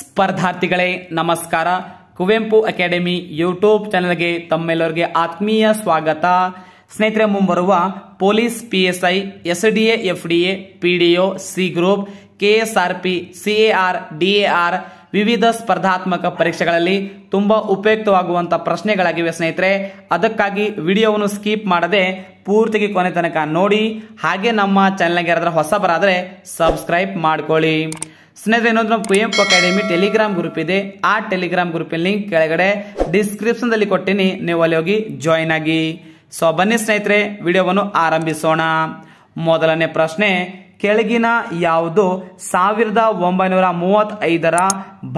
ಸ್ಪರ್ಧಾರ್ಥಿಗಳೇ ನಮಸ್ಕಾರ Kuvempu academy YouTube ಚಾನೆಲ್ಗೆ ತಮ್ಮೆಲ್ಲರಿಗೆ ಆತ್ಮೀಯ ಸ್ವಾಗತ ಸ್ನೇಹಿತರೆ ಮುಂಬರುವ police P S I S D A F D A P D O C group K S R P C A R D A R ವಿವಿಧ ಸ್ಪರ್ಧಾತ್ಮಕ ಪರೀಕ್ಷೆಗಳಲ್ಲಿ ತುಂಬಾ ಉಪಯುಕ್ತವಾಗುವಂತಹ ಪ್ರಶ್ನೆಗಳಾಗಿವೆ ಸ್ನೇಹಿತರೆ ಅದಕ್ಕಾಗಿ ವಿಡಿಯೋವನ್ನು ಸ್ಕಿಪ್ ಮಾಡದೆ ಪೂರ್ತಿಗೆ ಕೊನೆ ತನಕ ನೋಡಿ ಹಾಗೆ ನಮ್ಮ ಚಾನೆಲ್ಗೆ ಯಾರಾದರೂ ಹೊಸಬರಾದರೆ ಸಬ್ಸ್ಕ್ರೈಬ್ ಮಾಡ್ಕೊಳ್ಳಿ ಸ್ನೇಹಿತರೆ ಇನ್ನೊಂದು ನಮ್ಮ ಕುವೆಂಪು ಅಕಾಡೆಮಿ ಟೆಲಿಗ್ರಾಮ್ ಗ್ರೂಪ್ ಇದೆ ಆ ಟೆಲಿಗ್ರಾಮ್ ಗ್ರೂಪಿನ ಲಿಂಕ್ ಕೆಳಗಡೆ ಡಿಸ್ಕ್ರಿಪ್ಷನ್ದಲ್ಲಿ ಕೊಟ್ಟಿನಿ ನೀವು ಅಲ್ಲಿ ಹೋಗಿ ಜಾಯಿನ್ ಆಗಿ ಸೊ ಬನ್ನಿ ಸ್ನೇಹಿತರೆ ವಿಡಿಯೋವನ್ನು ಆರಂಭಿಸೋಣ ಮೊದಲನೇ ಪ್ರಶ್ನೆ ಕೆಳಗಿನ ಯಾವುದು ಸಾವಿರದ ಒಂಬೈನೂರ ಮೂವತ್ತೈದರ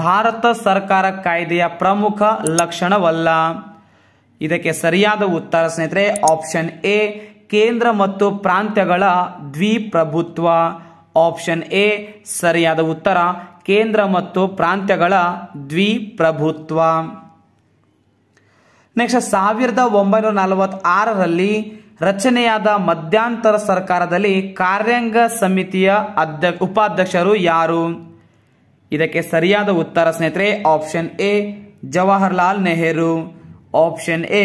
ಭಾರತ ಸರ್ಕಾರ ಕಾಯ್ದೆಯ ಪ್ರಮುಖ ಲಕ್ಷಣವಲ್ಲ ಇದಕ್ಕೆ ಸರಿಯಾದ ಉತ್ತರ ಸ್ನೇಹಿತರೆ ಆಪ್ಷನ್ ಎ ಕೇಂದ್ರ ಮತ್ತು ಪ್ರಾಂತ್ಯಗಳ ದ್ವಿಪ್ರಭುತ್ವ ಆಪ್ಷನ್ ಎ ಸರಿಯಾದ ಉತ್ತರ ಕೇಂದ್ರ ಮತ್ತು ಪ್ರಾಂತ್ಯಗಳ ದ್ವಿಪ್ರಭುತ್ವ ನೆಕ್ಸ್ಟ್ ಸಾವಿರದ ಒಂಬೈನೂರ ಆರರಲ್ಲಿ ರಚನೆಯಾದ ಮಧ್ಯಂತರ ಸರ್ಕಾರದಲ್ಲಿ ಕಾರ್ಯಾಂಗ ಸಮಿತಿಯ ಅಧ್ಯಕ್ಷ ಉಪಾಧ್ಯಕ್ಷರು ಯಾರು ಇದಕ್ಕೆ ಸರಿಯಾದ ಉತ್ತರ ಸ್ನೇಹಿತರೆ option A Jawaharlal Nehru option A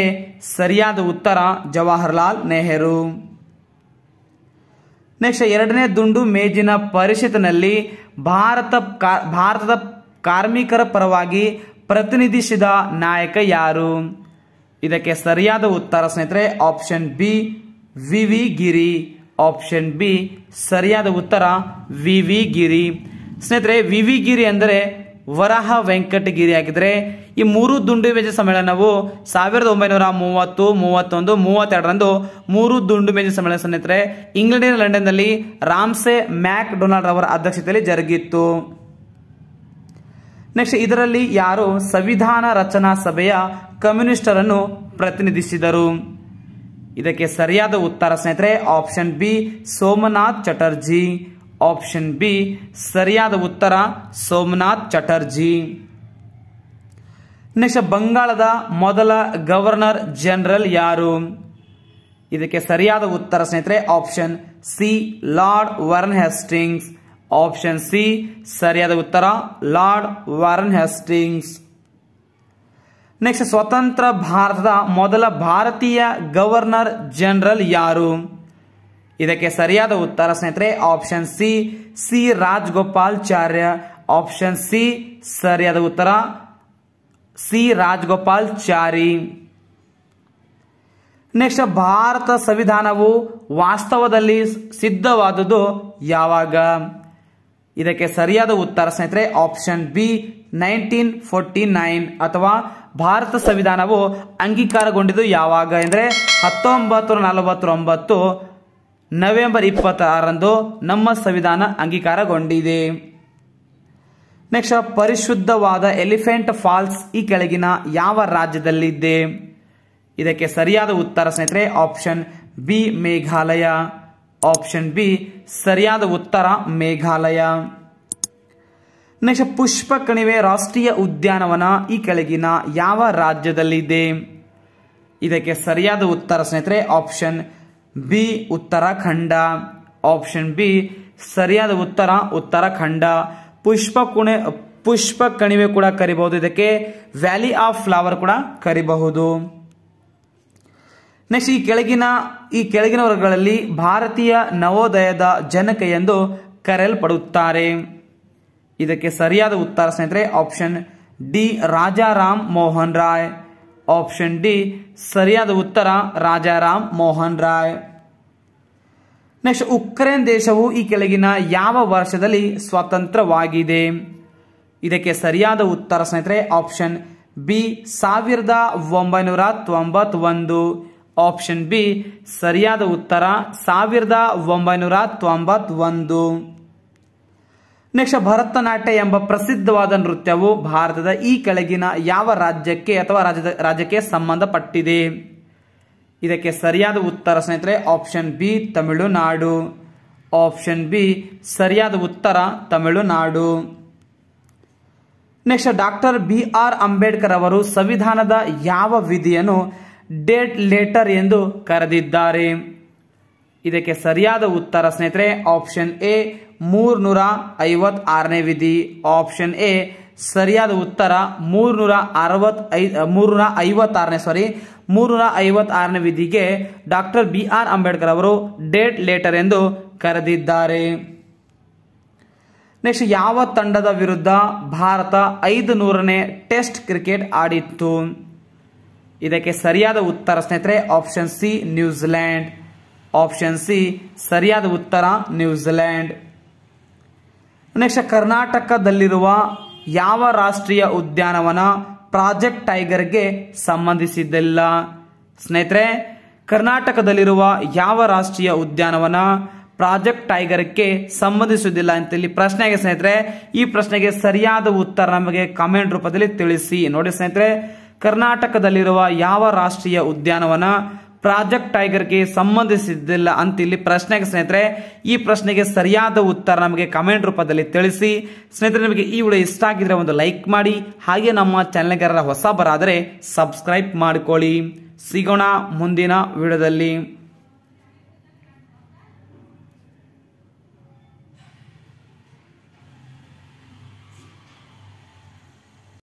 ಸರಿಯಾದ ಉತ್ತರ ಜವಾಹರ್ಲಾಲ್ ನೆಹರು ನೆಕ್ಸ್ಟ್ ಎರಡನೇ ದುಂಡು ಮೇಜಿನ ಪರಿಷತ್ನಲ್ಲಿ ಭಾರತ ಭಾರತದ ಕಾರ್ಮಿಕರ ಪರವಾಗಿ ಪ್ರತಿನಿಧಿಸಿದ ನಾಯಕ ಯಾರು ಇದಕ್ಕೆ ಸರಿಯಾದ ಉತ್ತರ ಸ್ನೇಹಿತರೆ option B V V Giri option B ಸರಿಯಾದ ಉತ್ತರ ವಿ ವಿ ಗಿರಿ ಸ್ನೇಹಿತರೆ ವಿ ವಿ ಗಿರಿ ಅಂದರೆ ವರಾಹ ವೆಂಕಟಗಿರಿ ಆಗಿದ್ರೆ ಈ ಮೂರು ಮೇಜು ಸಮ್ಮೇಳನವು ಸಾವಿರದ ಒಂಬೈನೂರ ಮೂವತ್ತು ಮೂವತ್ತೊಂದು ಮೂವತ್ತೆರಡರಂದು ಮೂರು ಮೇಜು ಸಮ್ಮೇಳನ ಸ್ನೇಹಿತರೆ ಇಂಗ್ಲೆಂಡಿನ ಲಂಡನ್ನಲ್ಲಿ ರಾಮ್ಸೆ ಮ್ಯಾಕ್ ಡೊನಾಲ್ಡ್ ಅವರ ಅಧ್ಯಕ್ಷತೆಯಲ್ಲಿ ಜರುಗಿತ್ತು ನೆಕ್ಸ್ಟ್ ಇದರಲ್ಲಿ ಯಾರು ಸಂವಿಧಾನ ರಚನಾ ಸಭೆಯ ಕಮ್ಯುನಿಸ್ಟರನ್ನು ಪ್ರತಿನಿಧಿಸಿದರು ಇದಕ್ಕೆ ಸರಿಯಾದ ಉತ್ತರ ಸ್ನೇಹಿತರೆ option B Somnath Chatterjee option B ಸರಿಯಾದ ಉತ್ತರ ಸೋಮನಾಥ್ ಚಟರ್ಜಿ ನೆಕ್ಸ್ಟ್ ಬಂಗಾಳದ ಮೊದಲ ಗವರ್ನರ್ ಜನರಲ್ ಯಾರು ಇದಕ್ಕೆ ಸರಿಯಾದ ಉತ್ತರ ಸ್ನೇಹಿತರೆ option C Lord Warren Hastings option C ಸರಿಯಾದ ಉತ್ತರ ಲಾರ್ಡ್ ವಾರನ್ ಹೆಸ್ಟಿಂಗ್ಸ್ ನೆಕ್ಸ್ಟ್ ಸ್ವತಂತ್ರ ಭಾರತದ ಮೊದಲ ಭಾರತೀಯ ಗವರ್ನರ್ ಜನರಲ್ ಯಾರು ಇದಕ್ಕೆ ಸರಿಯಾದ ಉತ್ತರ ಸ್ನೇಹಿತರೆ option C C Rajagopalachari option C ಸರಿಯಾದ ಉತ್ತರ ಸಿ ಚಾರಿ ನೆಕ್ಸ್ಟ್ ಭಾರತ ಸಂವಿಧಾನವು ವಾಸ್ತವದಲ್ಲಿ ಸಿದ್ಧವಾದುದು ಯಾವಾಗ ಇದಕ್ಕೆ ಸರಿಯಾದ ಉತ್ತರ ಸ್ನೇಹಿತರೆ option B nineteen forty nine ಅಥವಾ ಭಾರತ ಸಂವಿಧಾನವು ಅಂಗೀಕಾರಗೊಂಡಿದ್ದು ಯಾವಾಗ ಎಂದರೆ ಹತ್ತೊಂಬತ್ತು ನಲವತ್ತೊಂಬತ್ತು ನವೆಂಬರ್ ಇಪ್ಪತ್ತಾರರಂದು ನಮ್ಮ ಸಂವಿಧಾನ ಅಂಗೀಕಾರಗೊಂಡಿದೆ ನೆಕ್ಸ್ಟ್ ಪರಿಶುದ್ಧವಾದ ಎಲಿಫೆಂಟ್ ಫಾಲ್ಸ್ ಈ ಕೆಳಗಿನ ಯಾವ ರಾಜ್ಯದಲ್ಲಿದೆ ಇದಕ್ಕೆ ಸರಿಯಾದ ಉತ್ತರ ಸ್ನೇಹಿತರೆ option B Meghalaya option B ಸರಿಯಾದ ಉತ್ತರ ಮೇಘಾಲಯ ನೆಕ್ಸ್ಟ್ ಪುಷ್ಪ ಕಣಿವೆ ರಾಷ್ಟ್ರೀಯ ಉದ್ಯಾನವನ ಈ ಕೆಳಗಿನ ಯಾವ ರಾಜ್ಯದಲ್ಲಿದೆ ಇದಕ್ಕೆ ಸರಿಯಾದ ಉತ್ತರ ಸ್ನೇಹಿತರೆ option B Uttarakhand option B ಸರಿಯಾದ ಉತ್ತರ ಉತ್ತರಾಖಂಡ ಪುಷ್ಪ ಕುಣೆ ಪುಷ್ಪ ಕಣಿವೆ ಕೂಡ ಕರಿಬಹುದು ಇದಕ್ಕೆ ವ್ಯಾಲಿ ಆಫ್ ಫ್ಲವರ್ ಕೂಡ ಕರಿಬಹುದು ನೆಕ್ಸ್ಟ್ ಈ ಕೆಳಗಿನ ಈ ಕೆಳಗಿನ ವರ್ಗಗಳಲ್ಲಿ ಭಾರತೀಯ ನವೋದಯದ ಜನಕ ಎಂದು ಕರೆಯಲ್ಪಡುತ್ತಾರೆ ಇದಕ್ಕೆ ಸರಿಯಾದ ಉತ್ತರ ಸ್ನೇಹಿತರೆ option D Rajaram Mohan Roy option D ಸರಿಯಾದ ಉತ್ತರ ರಾಜಾರಾಮ್ ಮೋಹನ್ ರಾಯ್ ನೆಕ್ಸ್ಟ್ ಉಕ್ರೇನ್ ದೇಶವು ಈ ಕೆಳಗಿನ ಯಾವ ವರ್ಷದಲ್ಲಿ ಸ್ವತಂತ್ರವಾಗಿದೆ ಇದಕ್ಕೆ ಸರಿಯಾದ ಉತ್ತರ ಸ್ನೇಹಿತರೆ ಆಪ್ಷನ್ ಬಿ ಸಾವಿರದ ಒಂಬೈನೂರ ಒಂದು ಆಪ್ಷನ್ ಬಿ ಸರಿಯಾದ ಉತ್ತರ ಸಾವಿರದ ಒಂಬೈನೂರ ಒಂದು ನೆಕ್ಸ್ಟ್ ಭರತನಾಟ್ಯ ಎಂಬ ಪ್ರಸಿದ್ಧವಾದ ನೃತ್ಯವು ಭಾರತದ ಈ ಕೆಳಗಿನ ಯಾವ ರಾಜ್ಯಕ್ಕೆ ಅಥವಾ ರಾಜ್ಯದ ರಾಜ್ಯಕ್ಕೆ ಸಂಬಂಧಪಟ್ಟಿದೆ ಇದಕ್ಕೆ ಸರಿಯಾದ ಉತ್ತರ ಸ್ನೇಹಿತರೆ option B Tamil Nadu option B ಸರಿಯಾದ ಉತ್ತರ Tamil Nadu next doctor B R Ambedkar ಅವರು ಸಂವಿಧಾನದ ಯಾವ ವಿಧಿಯನ್ನು ಡೇಟ್ ಲೇಟರ್ ಎಂದು ಕರೆದಿದ್ದಾರೆ ಇದಕ್ಕೆ ಸರಿಯಾದ ಉತ್ತರ ಸ್ನೇಹಿತರೆ ಆಪ್ಷನ್ ಎ ಮೂರ್ನೂರ ಆರನೇ ವಿಧಿ ಆಪ್ಷನ್ ಎ ಸರಿಯಾದ ಉತ್ತರ ಮೂರ್ನೂರ ಐ ಮೂರ್ನೂರ ಐವತ್ತಾರನೇ ಸಾರಿ ಮೂರ್ನೂರ ಐವತ್ತಾರನೇ ವಿಧಿಗೆ ಡಾಕ್ಟರ್ ಬಿ ಆರ್ ಅಂಬೇಡ್ಕರ್ ಅವರು ಡೇಟ್ ಲೇಟರ್ ಎಂದು ಕರೆದಿದ್ದಾರೆ ನೆಕ್ಸ್ಟ್ ಯಾವ ತಂಡದ ವಿರುದ್ಧ ಭಾರತ ಐದು ನೂರನೇ ಟೆಸ್ಟ್ ಕ್ರಿಕೆಟ್ ಆಡಿತ್ತು ಇದಕ್ಕೆ ಸರಿಯಾದ ಉತ್ತರ ಸ್ನೇಹಿತರೆ option C New Zealand option C ಸರಿಯಾದ ಉತ್ತರ ನ್ಯೂಜಿಲೆಂಡ್ ನೆಕ್ಸ್ಟ್ ಕರ್ನಾಟಕದಲ್ಲಿರುವ ಯಾವ ರಾಷ್ಟ್ರೀಯ ಉದ್ಯಾನವನ ಪ್ರಾಜೆಕ್ಟ್ ಟೈಗರ್ಗೆ ಸಂಬಂಧಿಸಿದ್ದಿಲ್ಲ ಸ್ನೇಹಿತರೆ ಕರ್ನಾಟಕದಲ್ಲಿರುವ ಯಾವ ರಾಷ್ಟ್ರೀಯ ಉದ್ಯಾನವನ ಪ್ರಾಜೆಕ್ಟ್ ಟೈಗರ್ಗೆ ಸಂಬಂಧಿಸುವುದಿಲ್ಲ ಇಲ್ಲಿ ಪ್ರಶ್ನೆಗೆ ಸ್ನೇಹಿತರೆ ಈ ಪ್ರಶ್ನೆಗೆ ಸರಿಯಾದ ಉತ್ತರ ನಮಗೆ ಕಮೆಂಟ್ ರೂಪದಲ್ಲಿ ತಿಳಿಸಿ ನೋಡಿ ಸ್ನೇಹಿತರೆ ಕರ್ನಾಟಕದಲ್ಲಿರುವ ಯಾವ ರಾಷ್ಟ್ರೀಯ ಉದ್ಯಾನವನ ಪ್ರಾಜೆಕ್ಟ್ ಟೈಗರ್ಗೆ ಸಂಬಂಧಿಸಿದ್ದಿಲ್ಲ ಅಂತ ಇಲ್ಲಿ ಪ್ರಶ್ನೆಗೆ ಸ್ನೇಹಿತರೆ ಈ ಪ್ರಶ್ನೆಗೆ ಸರಿಯಾದ ಉತ್ತರ ನಮಗೆ ಕಮೆಂಟ್ ರೂಪದಲ್ಲಿ ತಿಳಿಸಿ ಸ್ನೇಹಿತರೆ ನಿಮಗೆ ಈ ವಿಡಿಯೋ ಇಷ್ಟ ಆಗಿದ್ರೆ ಒಂದು ಲೈಕ್ ಮಾಡಿ ಹಾಗೆ ನಮ್ಮ ಹೊಸ ಬರಾದರೆ ಸಬ್ಸ್ಕ್ರೈಬ್ ಮಾಡಿಕೊಳ್ಳಿ ಸಿಗೋಣ ಮುಂದಿನ ವಿಡಿಯೋದಲ್ಲಿ